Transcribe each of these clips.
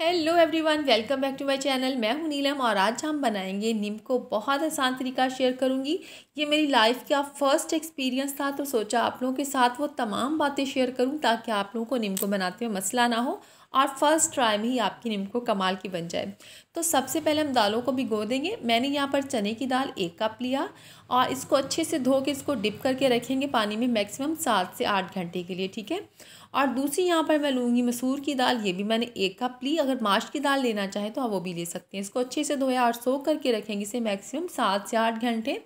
hello everyone welcome back to my channel मैं हूं नीलम और आज हम बनाएंगे नीम को बहुत आसान तरीका शेयर करूंगी ये मेरी लाइफ का फर्स्ट एक्सपीरियंस था तो सोचा आप लोगों के साथ वो तमाम बातें शेयर करूं ताकि आप लोगों को नीम को बनाते हुए मसला ना हो और फर्स्ट ट्राई में ही आपकी नींबू कमाल की बन जाए तो सबसे पहले हम दालों को भिगो देंगे मैंने यहाँ पर चने की दाल एक कप लिया और इसको अच्छे से धो के इसको डिप करके रखेंगे पानी में मैक्सिमम सात से आठ घंटे के लिए ठीक है और दूसरी यहाँ पर मैं लूँगी मसूर की दाल ये भी मैंने एक कप ली अगर माश की दाल लेना चाहे तो आप वो भी ले सकते हैं इसको अच्छे से धोया और सो करके रखेंगे इसे मैक्सिमम सात से आठ घंटे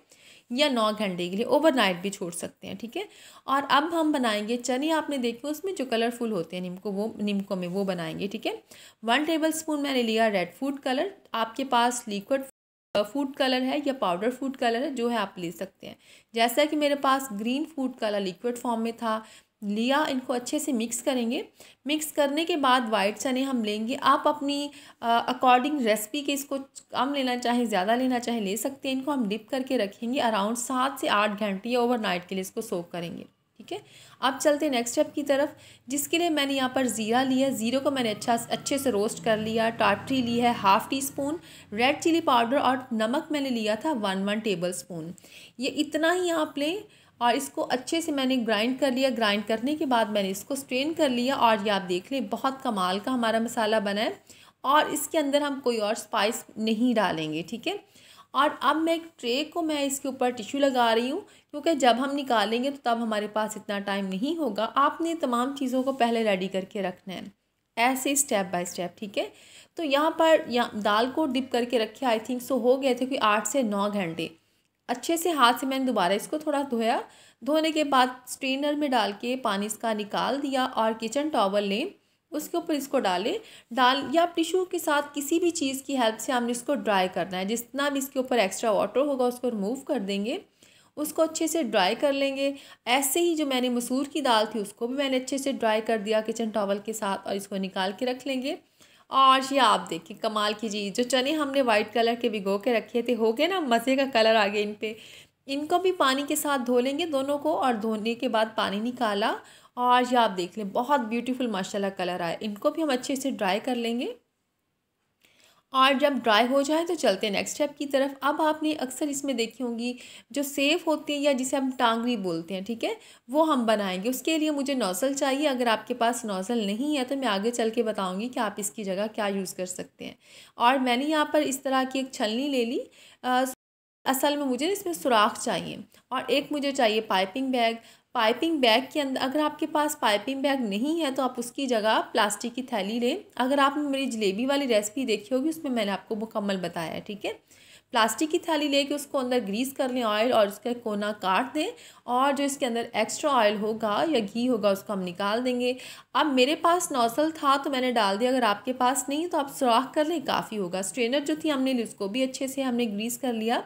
या नौ घंटे के लिए ओवरनाइट भी छोड़ सकते हैं ठीक है और अब हम बनाएंगे चने आपने देखे उसमें जो कलरफुल होते हैं नीमको वो नीमको में वो बनाएंगे ठीक है वन टेबल स्पून मैंने लिया रेड फूड कलर आपके पास लिक्विड फूड कलर है या पाउडर फूड कलर है जो है आप ले सकते हैं जैसा कि मेरे पास green food colour liquid form में था लिया इनको अच्छे से मिक्स करेंगे मिक्स करने के बाद वाइट चने हम लेंगे आप अपनी अकॉर्डिंग रेसिपी के इसको कम लेना चाहे ज़्यादा लेना चाहे ले सकते हैं इनको हम डिप करके रखेंगे अराउंड सात से आठ घंटे या ओवरनाइट के लिए इसको सोव करेंगे ठीक है अब चलते हैं नेक्स्ट स्टेप की तरफ जिसके लिए मैंने यहाँ पर ज़ीरा लिया ज़ीरो को मैंने अच्छा अच्छे से रोस्ट कर लिया टाटरी ली है half teaspoon red chilli powder और नमक मैंने लिया था वन वन टेबल स्पून ये इतना ही आप लें और इसको अच्छे से मैंने ग्राइंड कर लिया ग्राइंड करने के बाद मैंने इसको स्ट्रेन कर लिया और ये आप देख लें बहुत कमाल का हमारा मसाला बना है और इसके अंदर हम कोई और स्पाइस नहीं डालेंगे ठीक है और अब मैं एक ट्रे को मैं इसके ऊपर टिश्यू लगा रही हूँ क्योंकि जब हम निकालेंगे तो तब हमारे पास इतना टाइम नहीं होगा आपने तमाम चीज़ों को पहले रेडी करके रखना है ऐसे स्टेप बाय स्टेप ठीक है तो यहाँ पर या दाल को डिप करके रखे आई थिंक सो हो गए थे कोई आठ से नौ घंटे अच्छे से हाथ से मैंने दोबारा इसको थोड़ा धोया धोने के बाद स्ट्रेनर में डाल के पानी इसका निकाल दिया और किचन टॉवल लें उसके ऊपर इसको डालें डाल या टिशू के साथ किसी भी चीज़ की हेल्प से हमने इसको ड्राई करना है जितना भी इसके ऊपर एक्स्ट्रा वाटर होगा उसको रिमूव कर देंगे उसको अच्छे से ड्राई कर लेंगे ऐसे ही जो मैंने मसूर की दाल थी उसको भी मैंने अच्छे से ड्राई कर दिया किचन टॉवल के साथ और इसको निकाल के रख लेंगे और ये आप देखिए कमाल की चीज़ जो चने हमने वाइट कलर के भिगो के रखे थे हो गए ना मज़े का कलर आ गया इन पर इनको भी पानी के साथ धो लेंगे दोनों को और धोने के बाद पानी निकाला और ये आप देख लें बहुत ब्यूटीफुल माशाल्लाह कलर आया इनको भी हम अच्छे से ड्राई कर लेंगे और जब ड्राई हो जाए तो चलते हैं नेक्स्ट स्टेप की तरफ अब आपने अक्सर इसमें देखी होंगी जो सेफ होती है या जिसे हम टांगरी बोलते हैं ठीक है वो हम बनाएंगे उसके लिए मुझे नोज़ल चाहिए अगर आपके पास नोज़ल नहीं है तो मैं आगे चल के बताऊँगी कि आप इसकी जगह क्या यूज़ कर सकते हैं और मैंने यहाँ पर इस तरह की एक छलनी ले ली आ, असल में मुझे इसमें सुराख चाहिए और एक मुझे चाहिए पाइपिंग बैग पाइपिंग बैग के अंदर अगर आपके पास पाइपिंग बैग नहीं है तो आप उसकी जगह प्लास्टिक की थैली लें अगर आपने मेरी जलेबी वाली रेसिपी देखी होगी उसमें मैंने आपको मुकम्मल बताया है ठीक है प्लास्टिक की थैली लेके उसको अंदर ग्रीस कर लें ऑयल और उसका कोना काट दें और जो इसके अंदर एक्स्ट्रा ऑयल होगा या घी होगा उसको हम निकाल देंगे अब मेरे पास नौसल था तो मैंने डाल दिया अगर आपके पास नहीं तो आप सुराख कर लें काफ़ी होगा स्ट्रेनर जो थी हमने ली उसको भी अच्छे से हमने ग्रीस कर लिया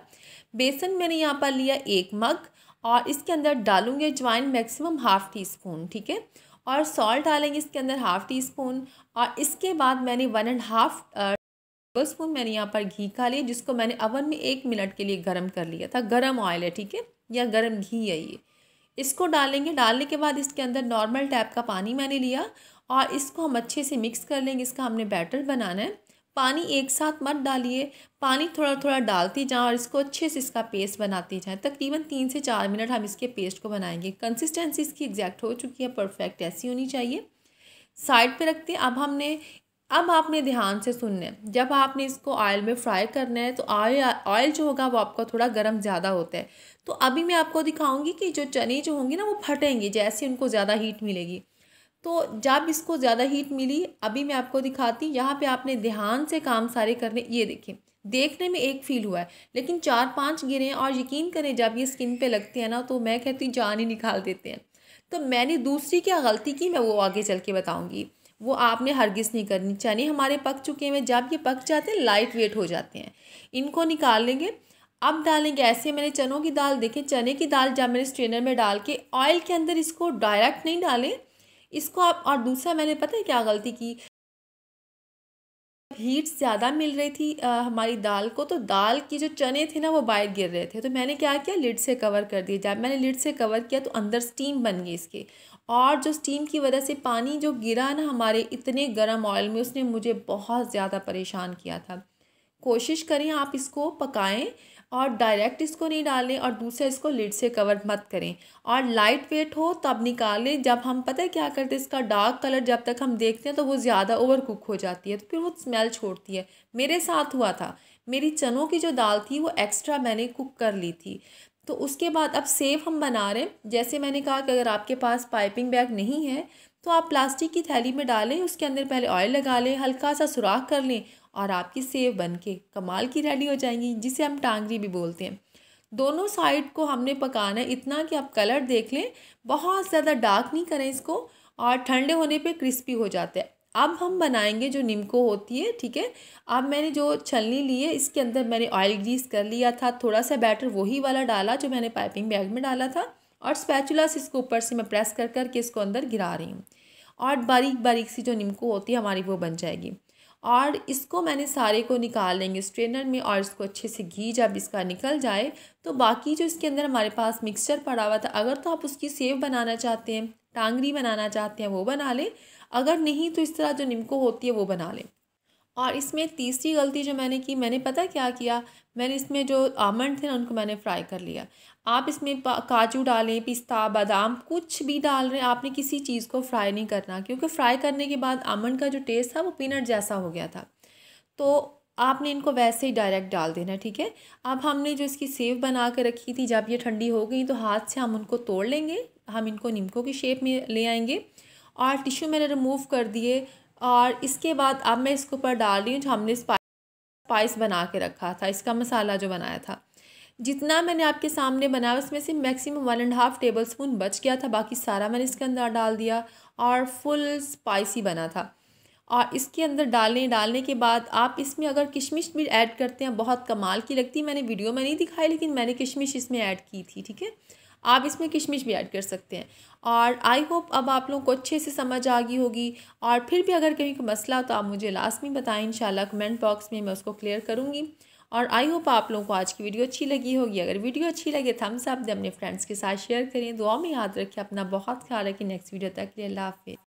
बेसन मैंने यहाँ पर लिया एक मग और इसके अंदर डालूंगे अजवाइन मैक्सिमम हाफ़ टी स्पून ठीक है और सॉल्ट डालेंगे इसके अंदर हाफ़ टी स्पून और इसके बाद मैंने one and half tablespoon मैंने यहाँ पर घी खा लिया जिसको मैंने अवन में एक मिनट के लिए गर्म कर लिया था गर्म ऑयल है ठीक है या गर्म घी है ये इसको डालेंगे डालने के बाद इसके अंदर नॉर्मल टाइप का पानी मैंने लिया और इसको हम अच्छे से मिक्स कर लेंगे इसका हमने बैटर बनाना है पानी एक साथ मत डालिए पानी थोड़ा थोड़ा डालती जाएँ और इसको अच्छे से इसका पेस्ट बनाती जाएँ तकरीबन तीन से चार मिनट हम इसके पेस्ट को बनाएंगे कंसिस्टेंसी इसकी एग्जैक्ट हो चुकी है परफेक्ट ऐसी होनी चाहिए साइड पे रखते हैं अब हमने अब आपने ध्यान से सुनना है जब आपने इसको ऑयल में फ्राई करना है तो ऑयल ऑयल जो होगा वो आपका थोड़ा गर्म ज़्यादा होता है तो अभी मैं आपको दिखाऊँगी कि जो चने जो होंगे ना वो फटेंगे जैसे उनको ज़्यादा हीट मिलेगी तो जब इसको ज़्यादा हीट मिली अभी मैं आपको दिखाती यहाँ पे आपने ध्यान से काम सारे करने ये देखें देखने में एक फील हुआ है लेकिन चार पांच गिरे और यकीन करें जब ये स्किन पे लगते हैं ना तो मैं कहती हूँ जान ही निकाल देते हैं तो मैंने दूसरी क्या गलती की मैं वो आगे चल के बताऊँगी वो आपने हरगिज़ नहीं करनी चने हमारे पक चुके हैं जब ये पक जाते हैं लाइट वेट हो जाते हैं इनको निकाल लेंगे अब डालेंगे ऐसे मैंने चनों की दाल देखें चने की दाल जब मैंने स्ट्रेनर में डाल के ऑयल के अंदर इसको डायरेक्ट नहीं डालें इसको आप और दूसरा मैंने पता है क्या गलती की हीट ज़्यादा मिल रही थी आ, हमारी दाल को तो दाल की जो चने थे ना वो बाहर गिर रहे थे तो मैंने क्या किया लिड से कवर कर दिया जब मैंने लिड से कवर किया तो अंदर स्टीम बन गई इसके और जो स्टीम की वजह से पानी जो गिरा ना हमारे इतने गर्म ऑयल में उसने मुझे बहुत ज़्यादा परेशान किया था कोशिश करें आप इसको पकाएं और डायरेक्ट इसको नहीं डालें और दूसरा इसको लिड से कवर मत करें और लाइट वेट हो तब निकालें जब हम पता है क्या करते हैं इसका डार्क कलर जब तक हम देखते हैं तो वो ज़्यादा ओवर कुक हो जाती है तो फिर वो स्मेल छोड़ती है मेरे साथ हुआ था मेरी चनों की जो दाल थी वो एक्स्ट्रा मैंने कुक कर ली थी तो उसके बाद अब सेव हम बना रहे हैं जैसे मैंने कहा कि अगर आपके पास पाइपिंग बैग नहीं है तो आप प्लास्टिक की थैली में डालें उसके अंदर पहले ऑयल लगा लें हल्का सा सुराख कर लें और आपकी सेव बन के कमाल की रेडी हो जाएंगी जिसे हम टांगरी भी बोलते हैं दोनों साइड को हमने पकाना है इतना कि आप कलर देख लें बहुत ज़्यादा डार्क नहीं करें इसको और ठंडे होने पे क्रिस्पी हो जाते हैं अब हम बनाएंगे जो निमको होती है ठीक है अब मैंने जो छलनी ली है इसके अंदर मैंने ऑयल ग्रीस कर लिया था थोड़ा सा बैटर वही वाला डाला जो मैंने पाइपिंग बैग में डाला था और स्पैचुला इसको ऊपर से मैं प्रेस कर करके इसको अंदर गिरा रही हूँ और बारीक बारीक सी जो निमको होती है हमारी वो बन जाएगी और इसको मैंने सारे को निकाल लेंगे स्ट्रेनर में और इसको अच्छे से घी जब इसका निकल जाए तो बाकी जो इसके अंदर हमारे पास मिक्सचर पड़ा हुआ था अगर तो आप उसकी सेव बनाना चाहते हैं टांगरी बनाना चाहते हैं वो बना लें अगर नहीं तो इस तरह जो निम्को होती है वो बना लें और इसमें तीसरी गलती जो मैंने की मैंने पता क्या किया मैंने इसमें जो आमंड थे ना उनको मैंने फ्राई कर लिया आप इसमें काजू डालें पिस्ता बादाम कुछ भी डाल रहे हैं आपने किसी चीज़ को फ्राई नहीं करना क्योंकि फ्राई करने के बाद आमंड का जो टेस्ट था वो पीनट जैसा हो गया था तो आपने इनको वैसे ही डायरेक्ट डाल देना ठीक है अब हमने जो इसकी सेव बना कर रखी थी जब ये ठंडी हो गई तो हाथ से हम उनको तोड़ लेंगे हम इनको नीमकों की शेप में ले आएंगे और टिश्यू मैंने रिमूव कर दिए और इसके बाद अब मैं इसके ऊपर डाल रही हूँ जो हमने स्पाइस बना के रखा था इसका मसाला जो बनाया था जितना मैंने आपके सामने बनाया उसमें से maximum one and half tablespoon बच गया था बाकी सारा मैंने इसके अंदर डाल दिया और फुल स्पाइसी बना था और इसके अंदर डालने डालने के बाद आप इसमें अगर किशमिश भी ऐड करते हैं बहुत कमाल की लगती है मैंने वीडियो में नहीं दिखाई लेकिन मैंने किशमिश इसमें ऐड की थी ठीक है आप इसमें किशमिश भी ऐड कर सकते हैं और आई होप अब आप लोगों को अच्छे से समझ आ गई होगी और फिर भी अगर कहीं कोई मसला हो तो आप मुझे लास्ट में बताएं इंशाल्लाह कमेंट बॉक्स में मैं उसको क्लियर करूँगी और आई होप आप लोगों को आज की वीडियो अच्छी लगी होगी अगर वीडियो अच्छी लगे थम्स अप दे अपने फ्रेंड्स के साथ शेयर करें दुआ में याद रखें अपना बहुत ख्याल रखें नेक्स्ट वीडियो तक लिए अल्लाह हाफिज़